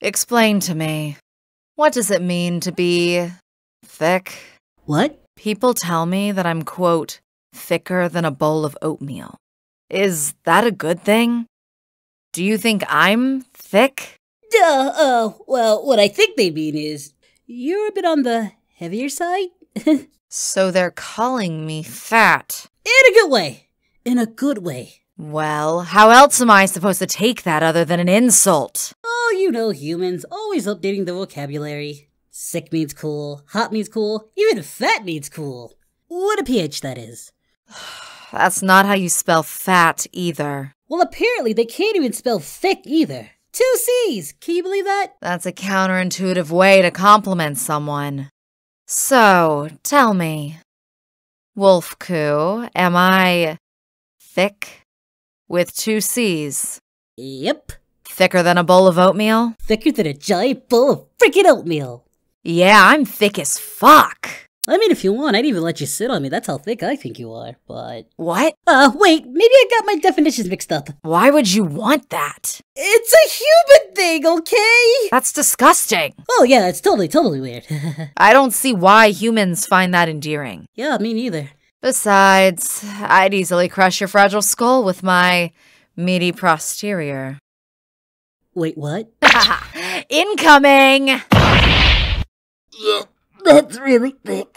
Explain to me. What does it mean to be thick? What? People tell me that I'm, quote, thicker than a bowl of oatmeal. Is that a good thing? Do you think I'm thick? Duh, uh, well, what I think they mean is you're a bit on the heavier side. so they're calling me fat. In a good way. In a good way. Well, how else am I supposed to take that other than an insult? Oh, you know humans, always updating the vocabulary. Sick means cool, hot means cool, even fat means cool. What a pH that is. That's not how you spell fat either. Well, apparently they can't even spell thick either. Two C's! Can you believe that? That's a counterintuitive way to compliment someone. So, tell me, Wolf Coo, am I thick with two C's? Yep. Thicker than a bowl of oatmeal? Thicker than a giant bowl of freaking oatmeal! Yeah, I'm thick as fuck! I mean, if you want, I'd even let you sit on me. That's how thick I think you are, but. What? Uh, wait, maybe I got my definitions mixed up. Why would you want that? It's a human thing, okay? That's disgusting. Oh, yeah, it's totally, totally weird. I don't see why humans find that endearing. Yeah, me neither. Besides, I'd easily crush your fragile skull with my meaty posterior. Wait, what? Incoming! Yeah, that's really thick.